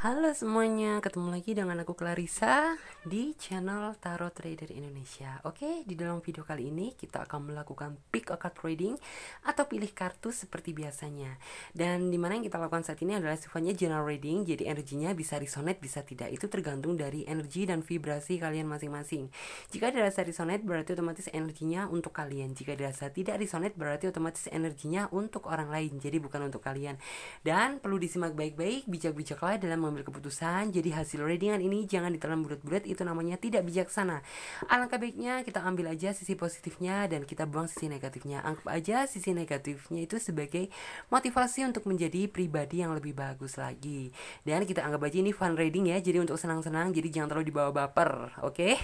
Halo semuanya, ketemu lagi dengan aku Clarissa di channel Tarot Trader Indonesia Oke, di dalam video kali ini kita akan melakukan pick a card trading atau pilih kartu seperti biasanya Dan dimana yang kita lakukan saat ini adalah sifatnya general reading Jadi energinya bisa resonate, bisa tidak Itu tergantung dari energi dan vibrasi kalian masing-masing Jika dirasa resonate berarti otomatis energinya untuk kalian Jika dirasa tidak resonate berarti otomatis energinya untuk orang lain Jadi bukan untuk kalian Dan perlu disimak baik-baik, bijak-bijaklah dalam mengambil keputusan. Jadi hasil readingan ini jangan ditelan bulat-bulat, itu namanya tidak bijaksana. Alangkah baiknya kita ambil aja sisi positifnya dan kita buang sisi negatifnya. Anggap aja sisi negatifnya itu sebagai motivasi untuk menjadi pribadi yang lebih bagus lagi. Dan kita anggap aja ini fun reading ya, jadi untuk senang-senang, jadi jangan terlalu dibawa baper, oke? Okay?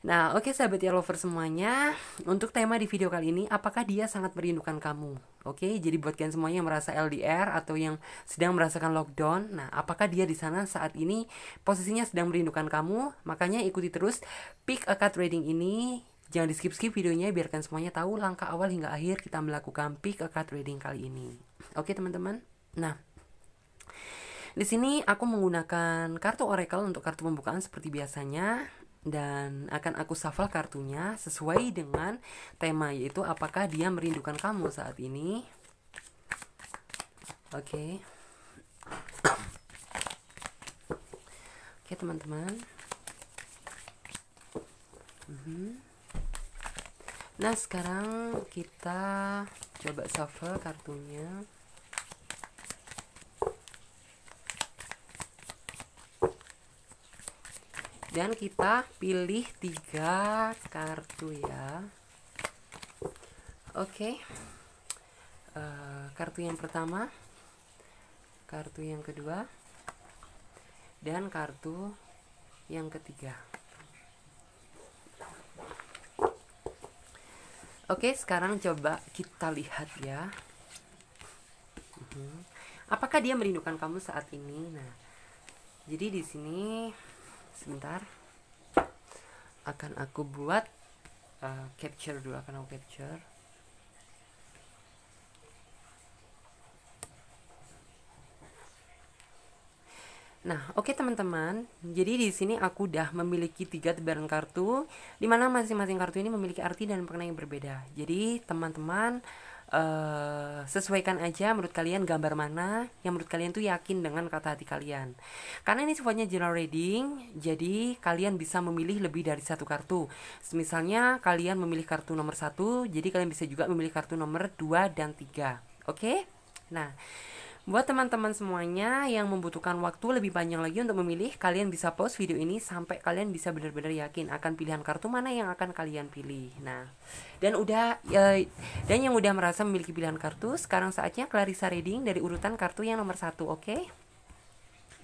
Nah, oke okay, sahabat ya lover semuanya, untuk tema di video kali ini, apakah dia sangat merindukan kamu? Oke, okay, jadi buat kalian semuanya yang merasa LDR atau yang sedang merasakan lockdown, nah apakah dia di sana saat ini posisinya sedang merindukan kamu? Makanya ikuti terus Pick a Card Reading ini Jangan di skip-skip videonya, biarkan semuanya tahu langkah awal hingga akhir kita melakukan pick a card reading kali ini. Oke, okay, teman-teman. Nah, di sini aku menggunakan kartu oracle untuk kartu pembukaan seperti biasanya dan akan aku shuffle kartunya sesuai dengan tema yaitu apakah dia merindukan kamu saat ini. Oke. Okay. Oke, okay, teman-teman. Mm -hmm. Nah, sekarang kita coba shuffle kartunya. dan kita pilih tiga kartu ya oke okay. uh, eh, kartu yang pertama kartu yang kedua dan kartu yang ketiga oke okay, sekarang coba kita lihat ya mhm. apakah dia merindukan kamu saat ini nah jadi di sini sebentar akan aku buat uh, capture dulu akan aku capture Nah, oke okay, teman-teman. Jadi di sini aku udah memiliki tiga tebaran kartu, di mana masing-masing kartu ini memiliki arti dan makna yang berbeda. Jadi teman-teman Eh, sesuaikan aja menurut kalian gambar mana yang menurut kalian tuh yakin dengan kata hati kalian. Karena ini sifatnya general reading, jadi kalian bisa memilih lebih dari satu kartu. Misalnya kalian memilih kartu nomor satu, jadi kalian bisa juga memilih kartu nomor dua dan tiga Oke? Okay? Nah, Buat teman-teman semuanya yang membutuhkan waktu lebih panjang lagi untuk memilih, kalian bisa pause video ini sampai kalian bisa benar-benar yakin akan pilihan kartu mana yang akan kalian pilih. Nah, dan udah e, dan yang udah merasa memiliki pilihan kartu, sekarang saatnya Clarissa reading dari urutan kartu yang nomor satu, oke? Okay?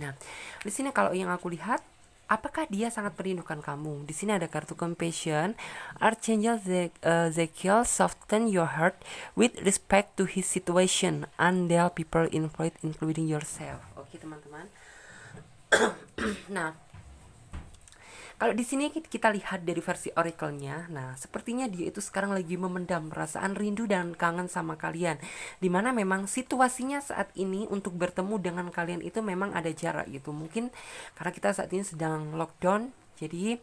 Nah, di sini kalau yang aku lihat Apakah dia sangat merindukan kamu? Di sini ada kartu compassion. Archangel Ze uh, soften your heart with respect to his situation. and the people in including yourself. Oke okay, teman-teman. nah kalau di sini kita lihat dari versi Oracle-nya, nah sepertinya dia itu sekarang lagi memendam perasaan rindu dan kangen sama kalian. Dimana memang situasinya saat ini untuk bertemu dengan kalian itu memang ada jarak gitu. Mungkin karena kita saat ini sedang lockdown, jadi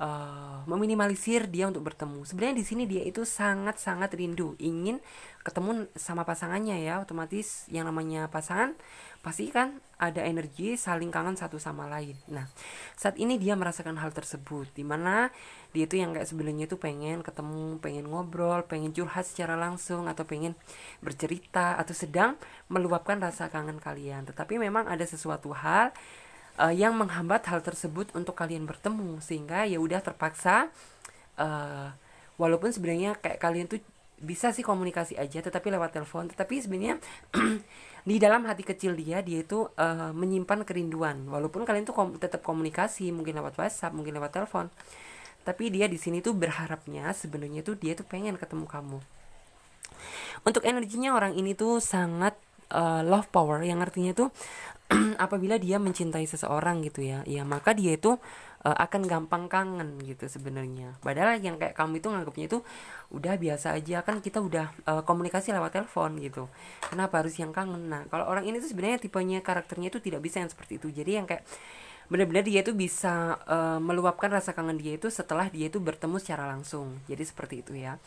uh, meminimalisir dia untuk bertemu. Sebenarnya di sini dia itu sangat-sangat rindu, ingin ketemu sama pasangannya ya. Otomatis yang namanya pasangan pasti kan ada energi saling kangen satu sama lain. Nah, saat ini dia merasakan hal tersebut, dimana dia itu yang kayak sebelumnya itu pengen ketemu, pengen ngobrol, pengen curhat secara langsung, atau pengen bercerita, atau sedang meluapkan rasa kangen kalian. Tetapi memang ada sesuatu hal uh, yang menghambat hal tersebut untuk kalian bertemu, sehingga ya udah terpaksa. Uh, walaupun sebenarnya kayak kalian tuh bisa sih komunikasi aja tetapi lewat telepon tetapi sebenarnya di dalam hati kecil dia dia itu uh, menyimpan kerinduan walaupun kalian tuh kom tetap komunikasi mungkin lewat WhatsApp mungkin lewat telepon tapi dia di sini tuh berharapnya sebenarnya tuh dia tuh pengen ketemu kamu untuk energinya orang ini tuh sangat uh, love power yang artinya tuh apabila dia mencintai seseorang gitu ya ya maka dia itu uh, akan gampang kangen gitu sebenarnya. Padahal yang kayak kamu itu nganggapnya itu udah biasa aja kan kita udah uh, komunikasi lewat telepon gitu. Kenapa harus yang kangen? Nah, kalau orang ini tuh sebenarnya tipenya karakternya itu tidak bisa yang seperti itu. Jadi yang kayak benar-benar dia itu bisa uh, meluapkan rasa kangen dia itu setelah dia itu bertemu secara langsung. Jadi seperti itu ya.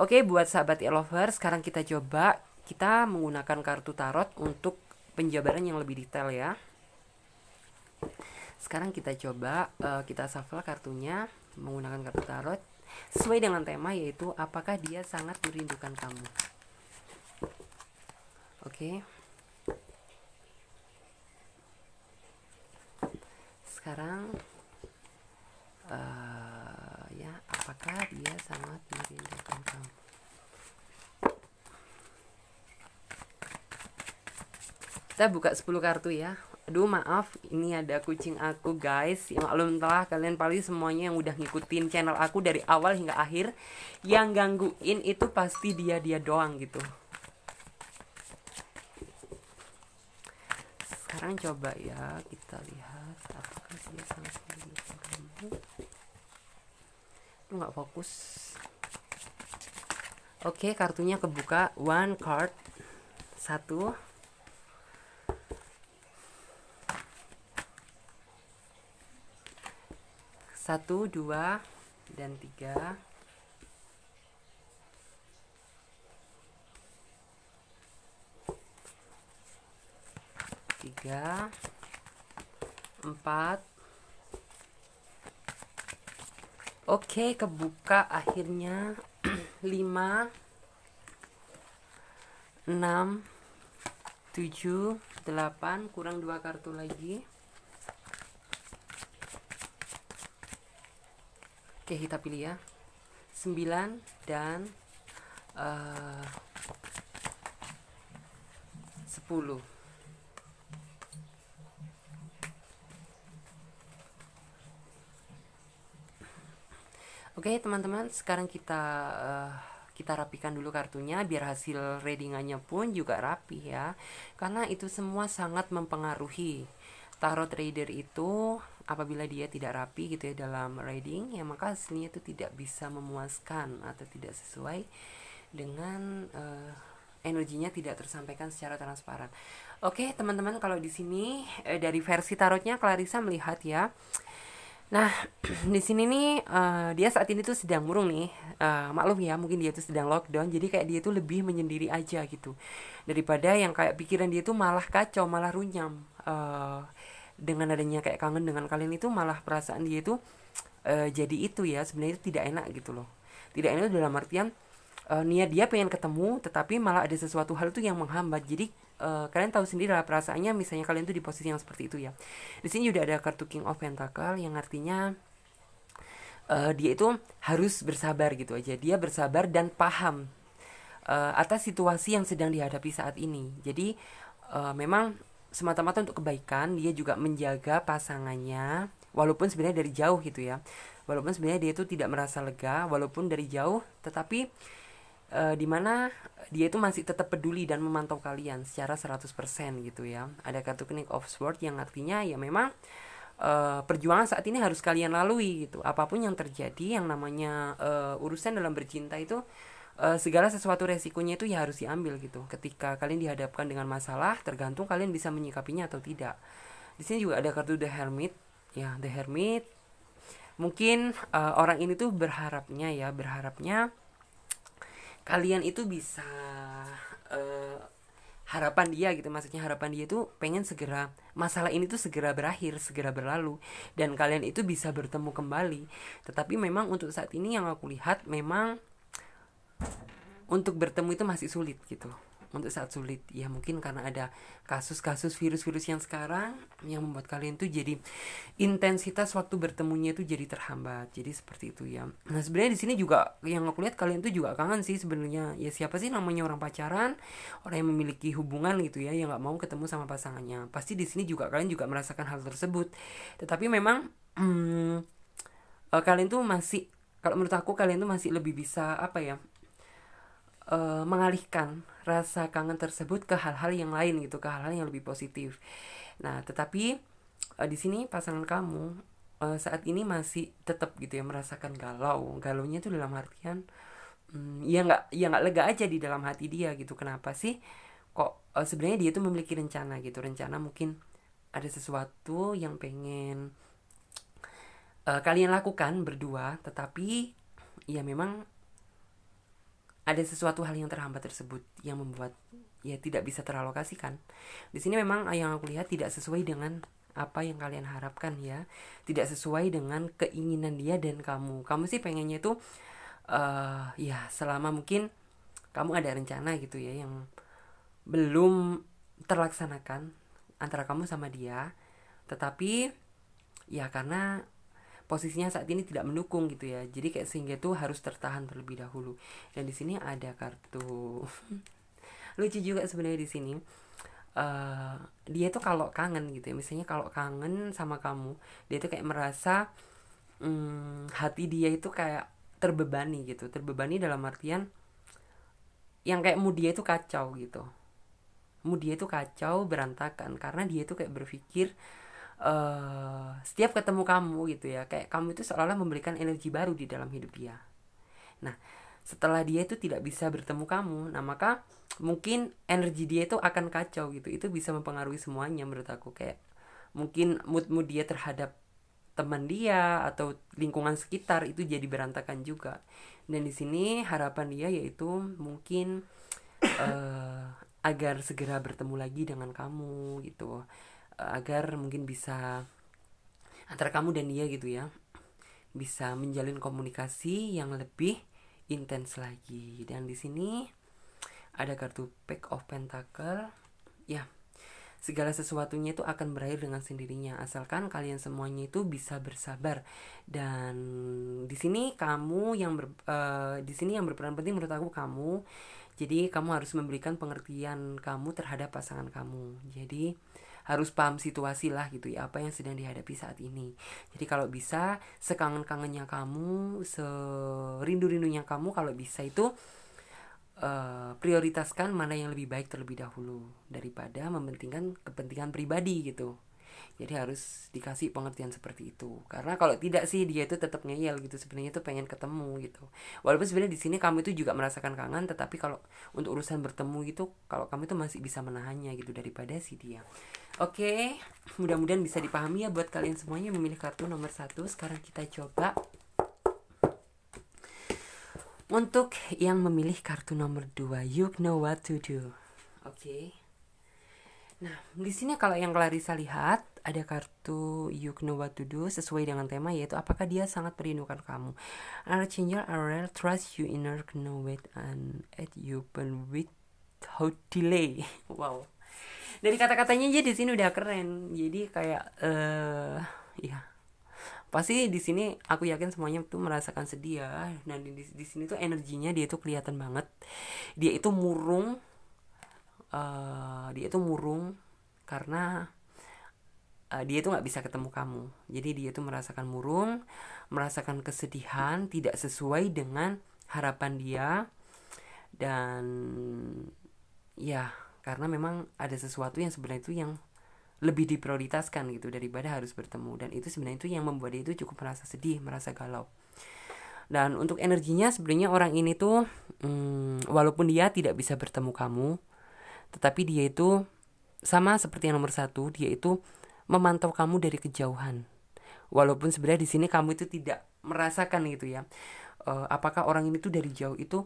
Oke, buat sahabat e sekarang kita coba kita menggunakan kartu tarot untuk penjabaran yang lebih detail ya. Sekarang kita coba uh, kita shuffle kartunya menggunakan kartu tarot sesuai dengan tema yaitu apakah dia sangat merindukan kamu. Oke. Okay. Sekarang uh, ya apakah dia sangat merindukan kamu? Kita buka 10 kartu ya aduh maaf ini ada kucing aku guys ya maklum telah kalian paling semuanya yang udah ngikutin channel aku dari awal hingga akhir yang gangguin itu pasti dia dia doang gitu sekarang coba ya kita lihat apakah dia sangat melihat nggak fokus oke kartunya kebuka one card satu satu dua dan tiga tiga empat oke kebuka akhirnya lima enam tujuh delapan kurang dua kartu lagi Oke, kita pilih ya. 9 dan eh, uh, 10. Oke, teman-teman, sekarang kita uh, kita rapikan dulu kartunya biar hasil readingannya pun juga rapi ya. Karena itu semua sangat mempengaruhi. Tarot reader itu apabila dia tidak rapi gitu ya dalam riding ya maka hasilnya itu tidak bisa memuaskan atau tidak sesuai dengan uh, energinya tidak tersampaikan secara transparan. Oke, teman-teman kalau di sini eh, dari versi tarotnya Clarissa melihat ya. Nah, di sini nih uh, dia saat ini tuh sedang murung nih. Uh, maklum ya, mungkin dia tuh sedang lockdown. Jadi kayak dia tuh lebih menyendiri aja gitu. Daripada yang kayak pikiran dia tuh malah kacau, malah runyam. Uh, dengan adanya kayak kangen dengan kalian itu malah perasaan dia itu uh, jadi itu ya sebenarnya itu tidak enak gitu loh tidak enak dalam artian uh, niat dia pengen ketemu tetapi malah ada sesuatu hal itu yang menghambat jadi uh, kalian tahu sendiri lah perasaannya misalnya kalian tuh di posisi yang seperti itu ya di sini juga ada kartu king of pentacle yang artinya uh, dia itu harus bersabar gitu aja dia bersabar dan paham uh, atas situasi yang sedang dihadapi saat ini jadi uh, memang semata-mata untuk kebaikan dia juga menjaga pasangannya walaupun sebenarnya dari jauh gitu ya walaupun sebenarnya dia itu tidak merasa lega walaupun dari jauh tetapi e, mana dia itu masih tetap peduli dan memantau kalian secara 100% gitu ya ada kartu klinik of sword yang artinya ya memang Uh, perjuangan saat ini harus kalian lalui gitu apapun yang terjadi yang namanya uh, urusan dalam bercinta itu Eh, segala sesuatu resikonya itu ya harus diambil gitu ketika kalian dihadapkan dengan masalah tergantung kalian bisa menyikapinya atau tidak di sini juga ada kartu the hermit ya the hermit mungkin uh, orang ini tuh berharapnya ya berharapnya kalian itu bisa uh, harapan dia gitu maksudnya harapan dia tuh pengen segera masalah ini tuh segera berakhir segera berlalu dan kalian itu bisa bertemu kembali tetapi memang untuk saat ini yang aku lihat memang untuk bertemu itu masih sulit gitu untuk saat sulit ya mungkin karena ada kasus-kasus virus-virus yang sekarang yang membuat kalian tuh jadi intensitas waktu bertemunya itu jadi terhambat jadi seperti itu ya nah sebenarnya di sini juga yang aku lihat kalian tuh juga kangen sih sebenarnya ya siapa sih namanya orang pacaran orang yang memiliki hubungan gitu ya yang nggak mau ketemu sama pasangannya pasti di sini juga kalian juga merasakan hal tersebut tetapi memang hmm, eh, kalian tuh masih kalau menurut aku kalian tuh masih lebih bisa apa ya uh, mengalihkan rasa kangen tersebut ke hal-hal yang lain gitu, ke hal-hal yang lebih positif. Nah, tetapi uh, di sini pasangan kamu uh, saat ini masih tetap gitu ya merasakan galau. Galaunya itu dalam artian um, ya nggak ya nggak lega aja di dalam hati dia gitu. Kenapa sih? Kok uh, sebenarnya dia tuh memiliki rencana gitu. Rencana mungkin ada sesuatu yang pengen uh, kalian lakukan berdua, tetapi ya memang ada sesuatu hal yang terhambat tersebut yang membuat ya tidak bisa teralokasikan. Di sini memang eh, yang aku lihat tidak sesuai dengan apa yang kalian harapkan ya. Tidak sesuai dengan keinginan dia dan kamu. Kamu sih pengennya itu uh, eh, ya selama mungkin kamu ada rencana gitu ya yang belum terlaksanakan antara kamu sama dia. Tetapi ya karena posisinya saat ini tidak mendukung gitu ya jadi kayak sehingga itu harus tertahan terlebih dahulu dan di sini ada kartu lucu juga sebenarnya di sini uh, dia tuh kalau kangen gitu ya misalnya kalau kangen sama kamu dia tuh kayak merasa um, hati dia itu kayak terbebani gitu terbebani dalam artian yang kayak mood dia itu kacau gitu mood dia itu kacau berantakan karena dia itu kayak berpikir uh, setiap ketemu kamu gitu ya kayak kamu itu seolah-olah memberikan energi baru di dalam hidup dia nah setelah dia itu tidak bisa bertemu kamu nah maka mungkin energi dia itu akan kacau gitu itu bisa mempengaruhi semuanya menurut aku kayak mungkin mood mood dia terhadap teman dia atau lingkungan sekitar itu jadi berantakan juga dan di sini harapan dia yaitu mungkin uh, agar segera bertemu lagi dengan kamu gitu agar mungkin bisa antara kamu dan dia gitu ya bisa menjalin komunikasi yang lebih intens lagi dan di sini ada kartu pack of pentacle ya segala sesuatunya itu akan berakhir dengan sendirinya asalkan kalian semuanya itu bisa bersabar dan di sini kamu yang ber, uh, di sini yang berperan penting menurut aku kamu jadi kamu harus memberikan pengertian kamu terhadap pasangan kamu jadi uh, harus paham situasi lah gitu ya apa yang sedang dihadapi saat ini jadi kalau bisa sekangen kangennya kamu serindu rindunya kamu kalau bisa itu uh, prioritaskan mana yang lebih baik terlebih dahulu daripada mementingkan kepentingan pribadi gitu jadi harus dikasih pengertian seperti itu karena kalau tidak sih dia itu tetap ngeyel gitu sebenarnya tuh pengen ketemu gitu walaupun sebenarnya di sini kamu itu juga merasakan kangen tetapi kalau untuk urusan bertemu gitu kalau kamu itu masih bisa menahannya gitu daripada si dia oke mudah-mudahan bisa dipahami ya buat kalian semuanya memilih kartu nomor satu sekarang kita coba untuk yang memilih kartu nomor 2, you know what to do. Oke. Okay. Nah, di sini kalau yang Clarissa lihat, ada kartu You Know What To Do sesuai dengan tema yaitu apakah dia sangat merindukan kamu. Archangel Ariel trust you inner know it and at you open how delay. Wow. Dari kata-katanya aja di sini udah keren. Jadi kayak eh uh, ya pasti di sini aku yakin semuanya tuh merasakan sedih ya nah, dan di, di sini tuh energinya dia tuh kelihatan banget dia itu murung uh, dia itu murung karena uh, dia itu nggak bisa ketemu kamu jadi dia itu merasakan murung merasakan kesedihan tidak sesuai dengan harapan dia dan ya karena memang ada sesuatu yang sebenarnya itu yang lebih diprioritaskan gitu daripada harus bertemu dan itu sebenarnya itu yang membuat dia itu cukup merasa sedih merasa galau dan untuk energinya sebenarnya orang ini tuh hmm, walaupun dia tidak bisa bertemu kamu tetapi dia itu sama seperti yang nomor satu dia itu memantau kamu dari kejauhan. Walaupun sebenarnya di sini kamu itu tidak merasakan gitu ya. Uh, apakah orang ini tuh dari jauh itu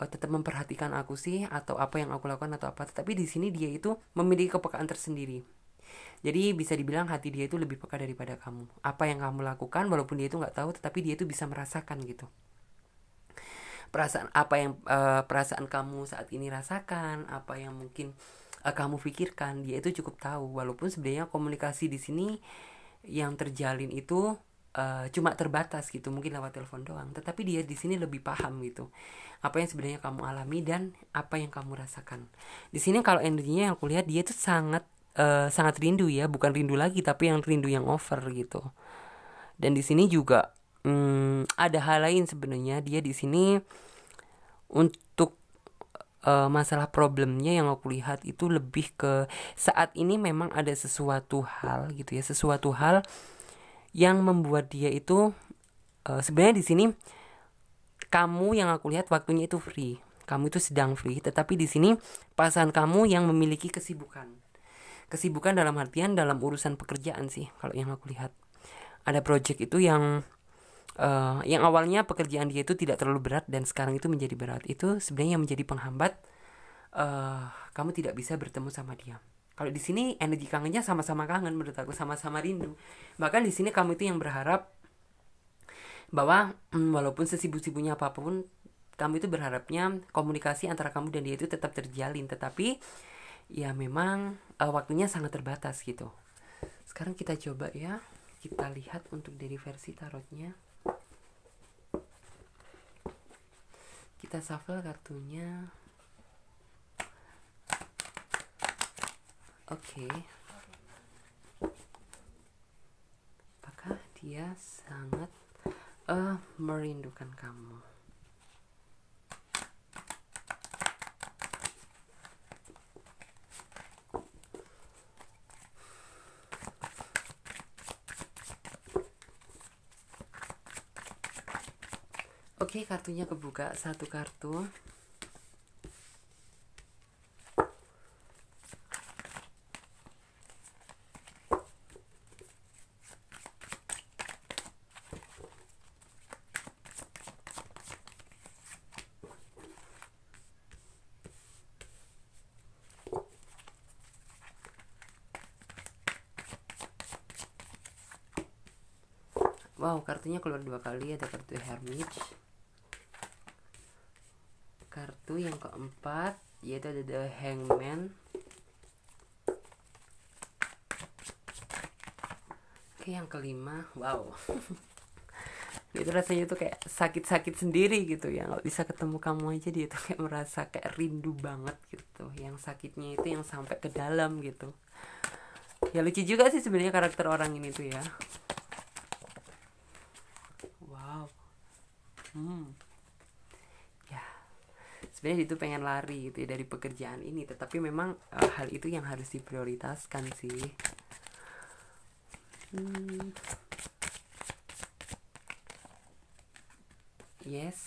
uh, tetap memperhatikan aku sih atau apa yang aku lakukan atau apa. Tetapi di sini dia itu memiliki kepekaan tersendiri. Jadi bisa dibilang hati dia itu lebih peka daripada kamu. Apa yang kamu lakukan walaupun dia itu nggak tahu tetapi dia itu bisa merasakan gitu perasaan apa yang uh, perasaan kamu saat ini rasakan apa yang mungkin uh, kamu pikirkan dia itu cukup tahu walaupun sebenarnya komunikasi di sini yang terjalin itu uh, cuma terbatas gitu mungkin lewat telepon doang tetapi dia di sini lebih paham gitu apa yang sebenarnya kamu alami dan apa yang kamu rasakan di sini kalau energinya yang aku lihat dia itu sangat uh, sangat rindu ya bukan rindu lagi tapi yang rindu yang over gitu dan di sini juga hmm, ada hal lain sebenarnya dia di sini untuk uh, masalah problemnya yang aku lihat itu lebih ke saat ini memang ada sesuatu hal gitu ya sesuatu hal yang membuat dia itu uh, sebenarnya di sini kamu yang aku lihat waktunya itu free kamu itu sedang free tetapi di sini pasangan kamu yang memiliki kesibukan kesibukan dalam artian dalam urusan pekerjaan sih kalau yang aku lihat ada project itu yang uh, yang awalnya pekerjaan dia itu tidak terlalu berat dan sekarang itu menjadi berat itu sebenarnya yang menjadi penghambat uh, kamu tidak bisa bertemu sama dia kalau di sini energi kangennya sama-sama kangen menurut aku sama-sama rindu bahkan di sini kamu itu yang berharap bahwa mm, walaupun sesibuk-sibuknya apapun kamu itu berharapnya komunikasi antara kamu dan dia itu tetap terjalin tetapi ya memang uh, waktunya sangat terbatas gitu sekarang kita coba ya kita lihat untuk dari versi tarotnya kita shuffle kartunya oke okay. apakah dia sangat uh, merindukan kamu Oke, kartunya kebuka satu kartu. Wow, kartunya keluar dua kali. Ada kartu Hermit itu yang keempat yaitu ada the hangman oke yang kelima wow itu rasanya tuh kayak sakit-sakit sendiri gitu ya nggak bisa ketemu kamu aja dia tuh kayak merasa kayak rindu banget gitu yang sakitnya itu yang sampai ke dalam gitu ya lucu juga sih sebenarnya karakter orang ini tuh ya wow hmm sebenarnya itu pengen lari gitu ya dari pekerjaan ini tetapi memang uh, hal itu yang harus diprioritaskan sih hmm. yes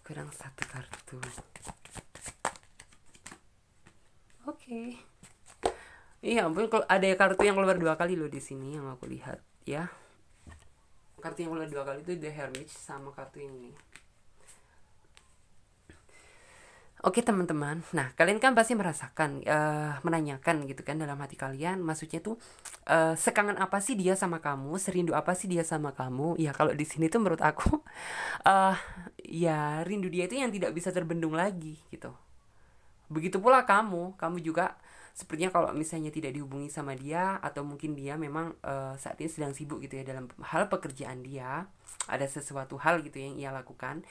kurang satu kartu oke okay. iya ampun kalau ada kartu yang keluar dua kali loh di sini yang aku lihat ya kartu yang keluar dua kali itu the hermit sama kartu ini Oke teman-teman, nah kalian kan pasti merasakan, uh, menanyakan gitu kan dalam hati kalian, maksudnya tuh uh, sekangen apa sih dia sama kamu, serindu apa sih dia sama kamu? Ya kalau di sini tuh menurut aku, uh, ya rindu dia itu yang tidak bisa terbendung lagi gitu. Begitu pula kamu, kamu juga sepertinya kalau misalnya tidak dihubungi sama dia atau mungkin dia memang uh, saat ini sedang sibuk gitu ya dalam hal pekerjaan dia ada sesuatu hal gitu yang ia lakukan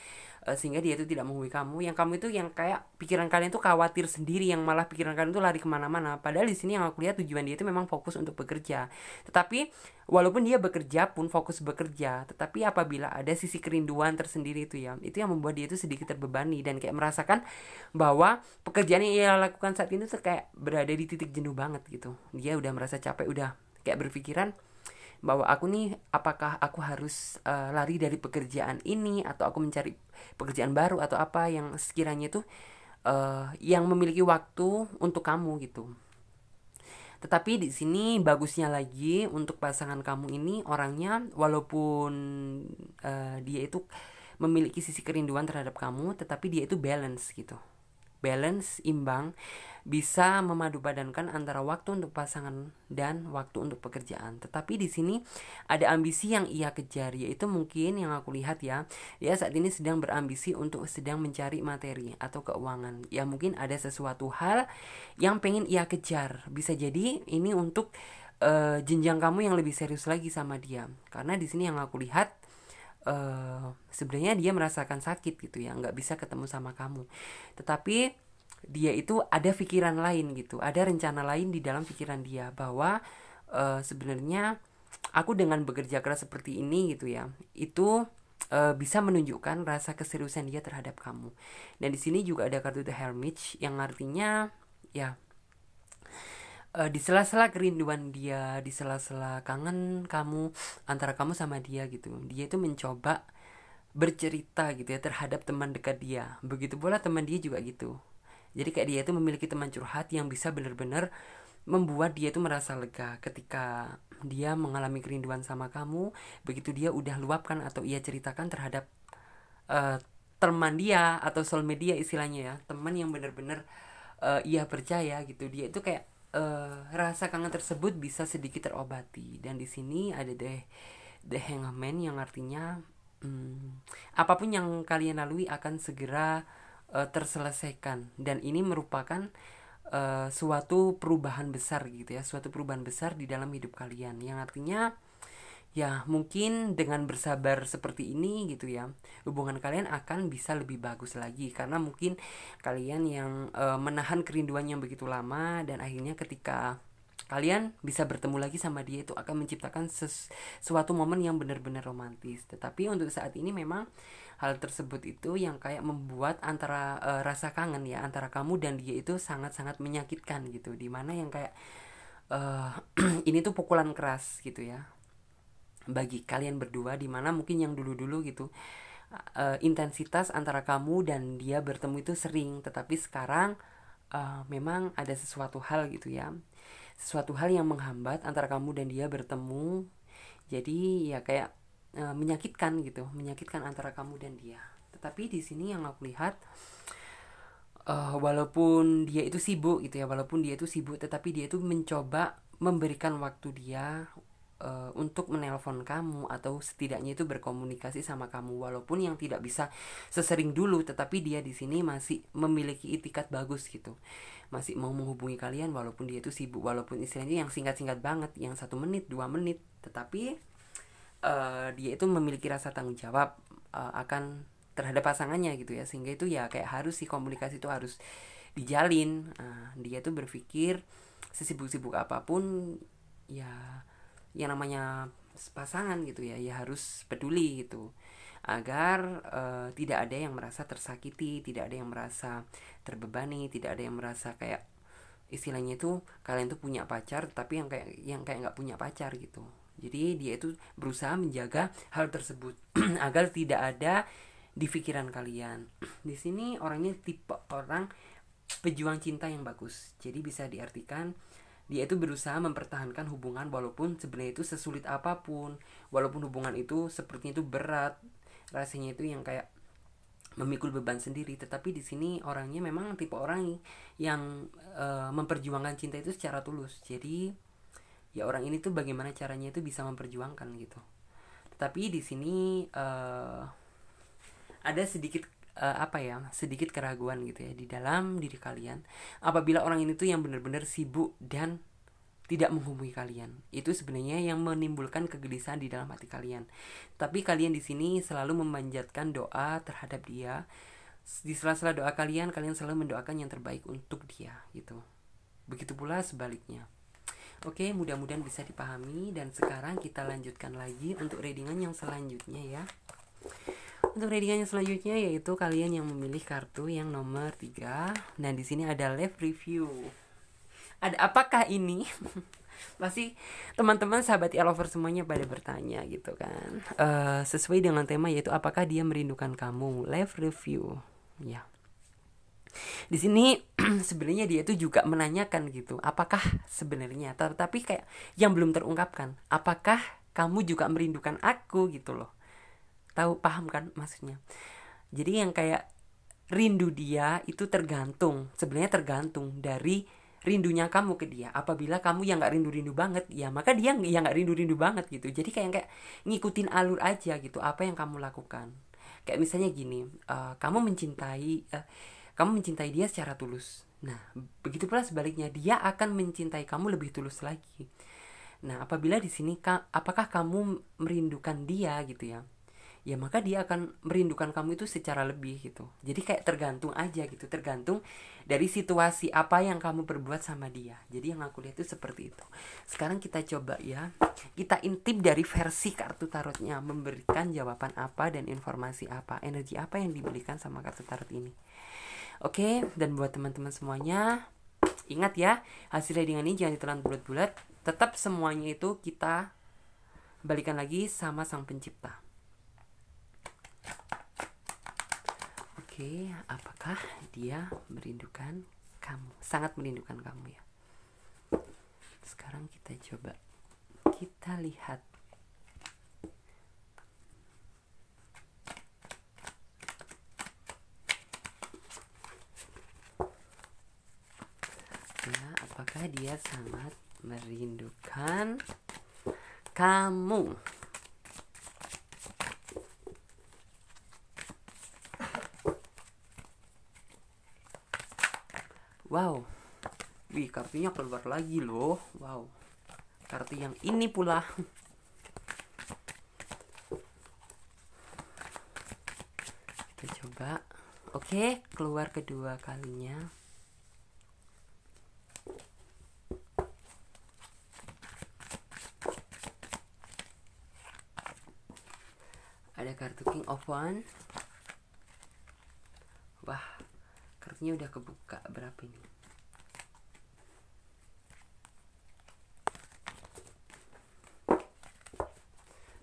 uh, sehingga dia itu tidak menghubungi kamu yang kamu itu yang kayak pikiran kalian tuh khawatir sendiri yang malah pikiran kalian tuh lari kemana-mana padahal di sini yang aku lihat tujuan dia itu memang fokus untuk bekerja tetapi walaupun dia bekerja pun fokus bekerja tetapi apabila ada sisi kerinduan tersendiri itu ya itu yang membuat dia itu sedikit terbebani dan kayak merasakan bahwa pekerjaan yang ia lakukan saat ini tuh kayak berada di titik jenuh banget gitu dia udah merasa capek udah kayak berpikiran bahwa aku nih apakah aku harus uh, lari dari pekerjaan ini atau aku mencari pekerjaan baru atau apa yang sekiranya itu uh, eh, yang memiliki waktu untuk kamu gitu tetapi di sini bagusnya lagi untuk pasangan kamu ini orangnya walaupun uh, dia itu memiliki sisi kerinduan terhadap kamu, tetapi dia itu balance gitu balance imbang bisa memadubadankan antara waktu untuk pasangan dan waktu untuk pekerjaan. Tetapi di sini ada ambisi yang ia kejar yaitu mungkin yang aku lihat ya, dia saat ini sedang berambisi untuk sedang mencari materi atau keuangan. Ya mungkin ada sesuatu hal yang pengen ia kejar. Bisa jadi ini untuk uh, jenjang kamu yang lebih serius lagi sama dia. Karena di sini yang aku lihat Eh, sebenarnya dia merasakan sakit gitu ya nggak bisa ketemu sama kamu tetapi dia itu ada pikiran lain gitu ada rencana lain di dalam pikiran dia bahwa uh, sebenarnya aku dengan bekerja keras seperti ini gitu ya itu uh, bisa menunjukkan rasa keseriusan dia terhadap kamu. Dan di sini juga ada kartu The Hermit yang artinya ya uh, di sela-sela kerinduan dia di sela-sela kangen kamu antara kamu sama dia gitu dia itu mencoba bercerita gitu ya terhadap teman dekat dia begitu pula teman dia juga gitu jadi kayak dia itu memiliki teman curhat yang bisa benar-benar membuat dia itu merasa lega ketika dia mengalami kerinduan sama kamu begitu dia udah luapkan atau ia ceritakan terhadap uh, teman dia atau soul media istilahnya ya teman yang benar-benar uh, ia percaya gitu dia itu kayak uh, rasa kangen tersebut bisa sedikit terobati dan di sini ada deh the hangman yang artinya hmm, apapun yang kalian lalui akan segera uh, terselesaikan dan ini merupakan uh, suatu perubahan besar gitu ya suatu perubahan besar di dalam hidup kalian yang artinya ya mungkin dengan bersabar seperti ini gitu ya hubungan kalian akan bisa lebih bagus lagi karena mungkin kalian yang e, menahan kerinduan yang begitu lama dan akhirnya ketika kalian bisa bertemu lagi sama dia itu akan menciptakan sesuatu momen yang benar-benar romantis tetapi untuk saat ini memang hal tersebut itu yang kayak membuat antara e, rasa kangen ya antara kamu dan dia itu sangat-sangat menyakitkan gitu dimana yang kayak eh, ini tuh pukulan keras gitu ya bagi kalian berdua dimana mungkin yang dulu-dulu gitu uh, intensitas antara kamu dan dia bertemu itu sering tetapi sekarang uh, memang ada sesuatu hal gitu ya sesuatu hal yang menghambat antara kamu dan dia bertemu jadi ya kayak uh, menyakitkan gitu menyakitkan antara kamu dan dia tetapi di sini yang aku lihat uh, walaupun dia itu sibuk gitu ya walaupun dia itu sibuk tetapi dia itu mencoba memberikan waktu dia uh, untuk menelpon kamu atau setidaknya itu berkomunikasi sama kamu walaupun yang tidak bisa sesering dulu tetapi dia di sini masih memiliki itikat bagus gitu masih mau menghubungi kalian walaupun dia itu sibuk walaupun istilahnya yang singkat-singkat banget yang satu menit dua menit tetapi uh, dia itu memiliki rasa tanggung jawab uh, akan terhadap pasangannya gitu ya sehingga itu ya kayak harus si komunikasi itu harus dijalin uh, dia itu berpikir sesibuk-sibuk apapun ya yang namanya pasangan gitu ya ya harus peduli gitu agar uh, tidak ada yang merasa tersakiti tidak ada yang merasa terbebani tidak ada yang merasa kayak istilahnya itu kalian tuh punya pacar tapi yang kayak yang kayak nggak punya pacar gitu jadi dia itu berusaha menjaga hal tersebut agar tidak ada di pikiran kalian di sini orangnya tipe orang pejuang cinta yang bagus jadi bisa diartikan dia itu berusaha mempertahankan hubungan walaupun sebenarnya itu sesulit apapun walaupun hubungan itu sepertinya itu berat rasanya itu yang kayak memikul beban sendiri tetapi di sini orangnya memang tipe orang yang uh, memperjuangkan cinta itu secara tulus jadi ya orang ini tuh bagaimana caranya itu bisa memperjuangkan gitu tetapi di sini uh, ada sedikit uh, apa ya sedikit keraguan gitu ya di dalam diri kalian apabila orang ini tuh yang benar-benar sibuk dan tidak menghubungi kalian itu sebenarnya yang menimbulkan kegelisahan di dalam hati kalian tapi kalian di sini selalu memanjatkan doa terhadap dia di sela-sela doa kalian kalian selalu mendoakan yang terbaik untuk dia gitu begitu pula sebaliknya Oke, mudah-mudahan bisa dipahami dan sekarang kita lanjutkan lagi untuk readingan yang selanjutnya ya. Untuk readingannya selanjutnya yaitu kalian yang memilih kartu yang nomor 3 dan di sini ada live review. Ada apakah ini? Pasti teman-teman sahabat e-lover semuanya pada bertanya gitu kan. Uh, sesuai dengan tema yaitu apakah dia merindukan kamu? Live review. Ya. Yeah. Di sini sebenarnya dia itu juga menanyakan gitu, apakah sebenarnya tetapi kayak yang belum terungkapkan, apakah kamu juga merindukan aku gitu loh tahu paham kan maksudnya jadi yang kayak rindu dia itu tergantung sebenarnya tergantung dari rindunya kamu ke dia apabila kamu yang nggak rindu-rindu banget ya maka dia yang nggak rindu-rindu banget gitu jadi kayak kayak ngikutin alur aja gitu apa yang kamu lakukan kayak misalnya gini uh, kamu mencintai uh, kamu mencintai dia secara tulus nah begitu pula sebaliknya dia akan mencintai kamu lebih tulus lagi nah apabila di sini apakah kamu merindukan dia gitu ya ya maka dia akan merindukan kamu itu secara lebih gitu jadi kayak tergantung aja gitu tergantung dari situasi apa yang kamu perbuat sama dia jadi yang aku lihat itu seperti itu sekarang kita coba ya kita intip dari versi kartu tarotnya memberikan jawaban apa dan informasi apa energi apa yang diberikan sama kartu tarot ini oke dan buat teman-teman semuanya ingat ya hasil reading ini jangan ditelan bulat-bulat tetap semuanya itu kita balikan lagi sama sang pencipta Oke, apakah dia merindukan kamu? Sangat merindukan kamu ya. Sekarang kita coba kita lihat ya, apakah dia sangat merindukan kamu? Wow. Wih, kartunya keluar lagi loh. Wow. Kartu yang ini pula. Kita coba. Oke, keluar kedua kalinya. Ada kartu King of One. Isinya udah kebuka berapa ini?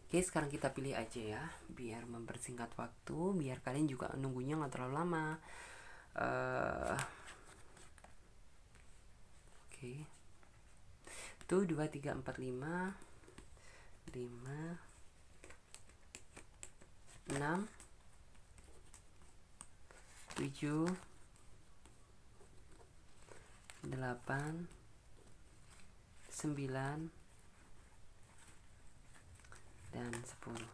Oke, sekarang kita pilih aja ya, biar mempersingkat waktu, biar kalian juga nunggunya nggak terlalu lama. Uh, Oke. Okay. Tuh 2 3 4 5 5 6 7 delapan sembilan dan sepuluh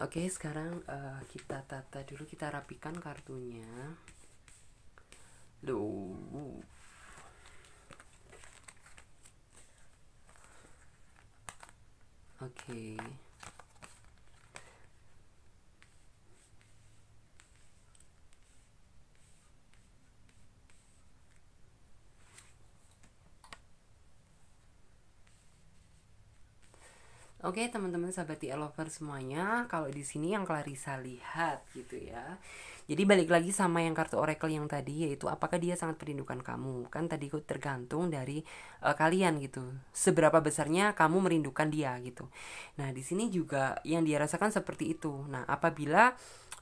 Oke sekarang uh, kita tata dulu kita rapikan kartunya Duh Oke okay. Oke okay, teman-teman sahabat TL Lover semuanya, kalau di sini yang Clarissa lihat gitu ya. Jadi balik lagi sama yang kartu oracle yang tadi yaitu apakah dia sangat merindukan kamu. Kan tadi itu tergantung dari uh, kalian gitu. Seberapa besarnya kamu merindukan dia gitu. Nah, di sini juga yang dia rasakan seperti itu. Nah, apabila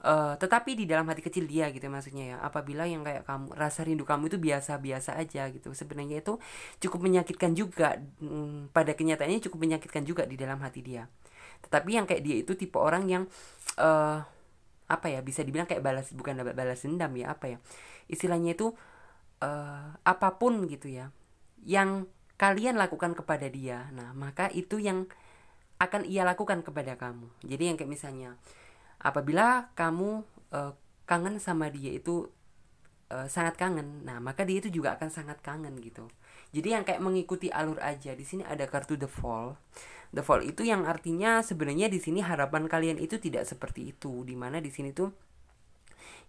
uh, tetapi di dalam hati kecil dia gitu maksudnya ya apabila yang kayak kamu rasa rindu kamu itu biasa-biasa aja gitu sebenarnya itu cukup menyakitkan juga hmm, pada kenyataannya cukup menyakitkan juga di dalam hati dia tetapi yang kayak dia itu tipe orang yang uh, apa ya bisa dibilang kayak balas bukan balas dendam ya apa ya istilahnya itu uh, apapun gitu ya yang kalian lakukan kepada dia nah maka itu yang akan ia lakukan kepada kamu jadi yang kayak misalnya apabila kamu uh, kangen sama dia itu uh, sangat kangen nah maka dia itu juga akan sangat kangen gitu jadi yang kayak mengikuti alur aja di sini ada kartu the fall the fall itu yang artinya sebenarnya di sini harapan kalian itu tidak seperti itu dimana di sini tuh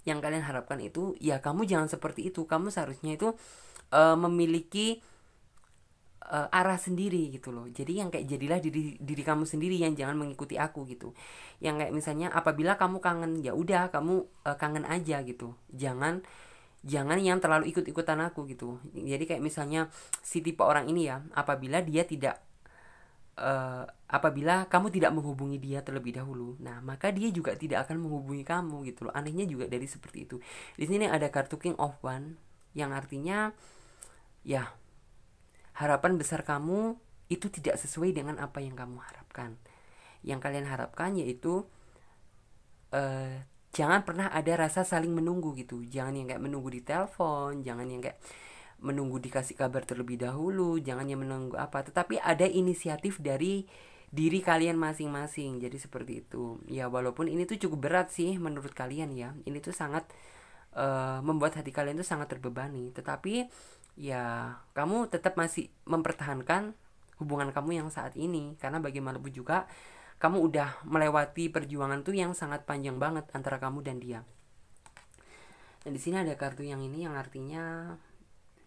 yang kalian harapkan itu ya kamu jangan seperti itu kamu seharusnya itu uh, memiliki uh, arah sendiri gitu loh jadi yang kayak jadilah diri diri kamu sendiri yang jangan mengikuti aku gitu yang kayak misalnya apabila kamu kangen ya udah kamu uh, kangen aja gitu jangan jangan yang terlalu ikut ikutan aku gitu jadi kayak misalnya si tipe orang ini ya apabila dia tidak uh, apabila kamu tidak menghubungi dia terlebih dahulu, nah maka dia juga tidak akan menghubungi kamu gitu loh. Anehnya juga dari seperti itu. Di sini ada kartu King of One yang artinya ya harapan besar kamu itu tidak sesuai dengan apa yang kamu harapkan. Yang kalian harapkan yaitu eh, jangan pernah ada rasa saling menunggu gitu. Jangan yang kayak menunggu di telepon, jangan yang kayak menunggu dikasih kabar terlebih dahulu, jangan yang menunggu apa. Tetapi ada inisiatif dari diri kalian masing-masing. Jadi seperti itu. Ya walaupun ini tuh cukup berat sih menurut kalian ya. Ini tuh sangat uh, membuat hati kalian tuh sangat terbebani. Tetapi ya kamu tetap masih mempertahankan hubungan kamu yang saat ini karena bagaimanapun juga kamu udah melewati perjuangan tuh yang sangat panjang banget antara kamu dan dia. Nah di sini ada kartu yang ini yang artinya,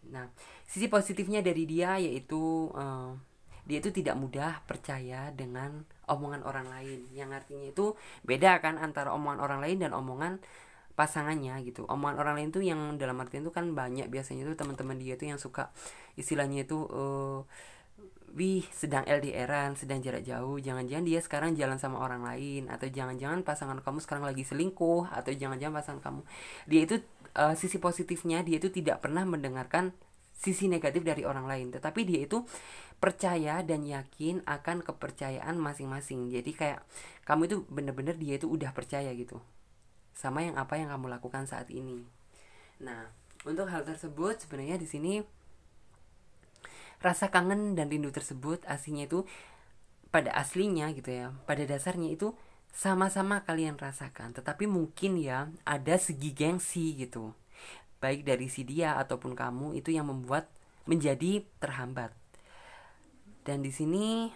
nah sisi positifnya dari dia yaitu uh, dia itu tidak mudah percaya dengan omongan orang lain. Yang artinya itu beda kan antara omongan orang lain dan omongan pasangannya gitu omongan orang lain tuh yang dalam artian tuh kan banyak biasanya tuh teman-teman dia tuh yang suka istilahnya itu uh, wih sedang LDRan sedang jarak jauh jangan-jangan dia sekarang jalan sama orang lain atau jangan-jangan pasangan kamu sekarang lagi selingkuh atau jangan-jangan pasangan kamu dia itu uh, sisi positifnya dia itu tidak pernah mendengarkan sisi negatif dari orang lain tetapi dia itu percaya dan yakin akan kepercayaan masing-masing jadi kayak kamu itu bener-bener dia itu udah percaya gitu sama yang apa yang kamu lakukan saat ini. Nah, untuk hal tersebut sebenarnya di sini rasa kangen dan rindu tersebut aslinya itu pada aslinya gitu ya, pada dasarnya itu sama-sama kalian rasakan, tetapi mungkin ya ada segi gengsi gitu. Baik dari si dia ataupun kamu itu yang membuat menjadi terhambat. Dan di sini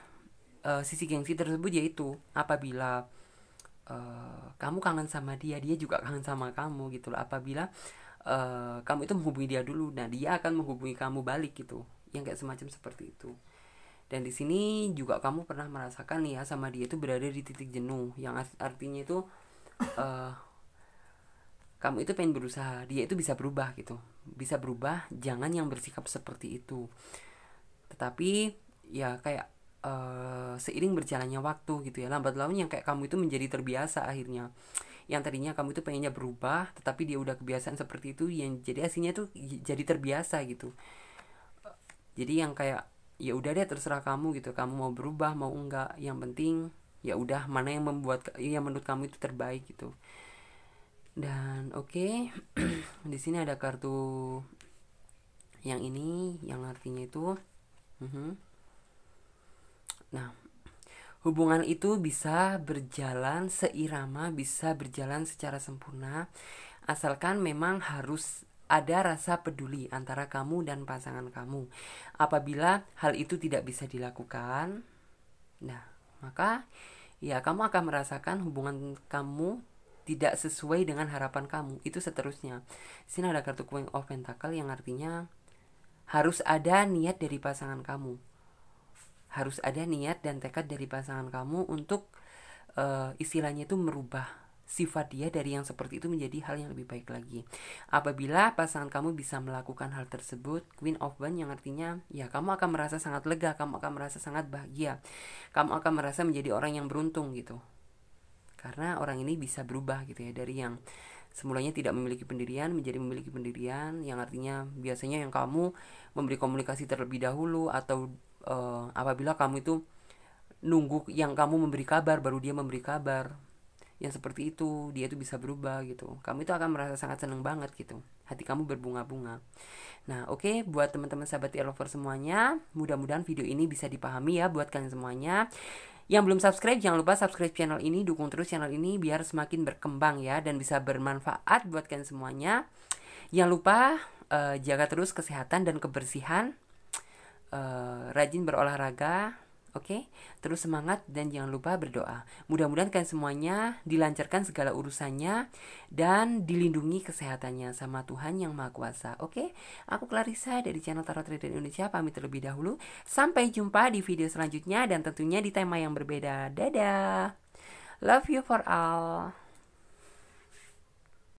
uh, sisi gengsi tersebut yaitu apabila Eh, kamu kangen sama dia dia juga kangen sama kamu gitu loh apabila uh, kamu itu menghubungi dia dulu nah dia akan menghubungi kamu balik gitu yang kayak semacam seperti itu dan di sini juga kamu pernah merasakan nih ya sama dia itu berada di titik jenuh yang artinya itu uh, kamu itu pengen berusaha dia itu bisa berubah gitu bisa berubah jangan yang bersikap seperti itu tetapi ya kayak uh, seiring berjalannya waktu gitu ya lambat laun yang kayak kamu itu menjadi terbiasa akhirnya yang tadinya kamu itu pengennya berubah tetapi dia udah kebiasaan seperti itu yang jadi aslinya tuh jadi terbiasa gitu jadi yang kayak ya udah deh terserah kamu gitu kamu mau berubah mau enggak yang penting ya udah mana yang membuat yang menurut kamu itu terbaik gitu dan oke okay, di sini ada kartu yang ini yang artinya itu uh mhm. -huh. Nah, hubungan itu bisa berjalan seirama, bisa berjalan secara sempurna asalkan memang harus ada rasa peduli antara kamu dan pasangan kamu. Apabila hal itu tidak bisa dilakukan, nah, maka ya kamu akan merasakan hubungan kamu tidak sesuai dengan harapan kamu. Itu seterusnya. Sini ada kartu Queen of Pentacle yang artinya harus ada niat dari pasangan kamu harus ada niat dan tekad dari pasangan kamu untuk uh, istilahnya itu merubah sifat dia dari yang seperti itu menjadi hal yang lebih baik lagi. Apabila pasangan kamu bisa melakukan hal tersebut, Queen of One yang artinya ya kamu akan merasa sangat lega, kamu akan merasa sangat bahagia. Kamu akan merasa menjadi orang yang beruntung gitu. Karena orang ini bisa berubah gitu ya dari yang semulanya tidak memiliki pendirian menjadi memiliki pendirian yang artinya biasanya yang kamu memberi komunikasi terlebih dahulu atau uh, apabila kamu itu nunggu yang kamu memberi kabar baru dia memberi kabar yang seperti itu dia itu bisa berubah gitu kamu itu akan merasa sangat seneng banget gitu hati kamu berbunga-bunga nah oke okay, buat teman-teman sahabat lover semuanya mudah-mudahan video ini bisa dipahami ya buat kalian semuanya yang belum subscribe jangan lupa subscribe channel ini dukung terus channel ini biar semakin berkembang ya dan bisa bermanfaat buat kalian semuanya jangan lupa uh, jaga terus kesehatan dan kebersihan Eh, rajin berolahraga, oke? Okay? Terus semangat dan jangan lupa berdoa. Mudah-mudahan kalian semuanya dilancarkan segala urusannya dan dilindungi kesehatannya sama Tuhan yang Maha Kuasa. Oke? Okay? Aku Clarissa dari channel Tarot Trader Indonesia pamit terlebih dahulu. Sampai jumpa di video selanjutnya dan tentunya di tema yang berbeda. Dadah. Love you for all.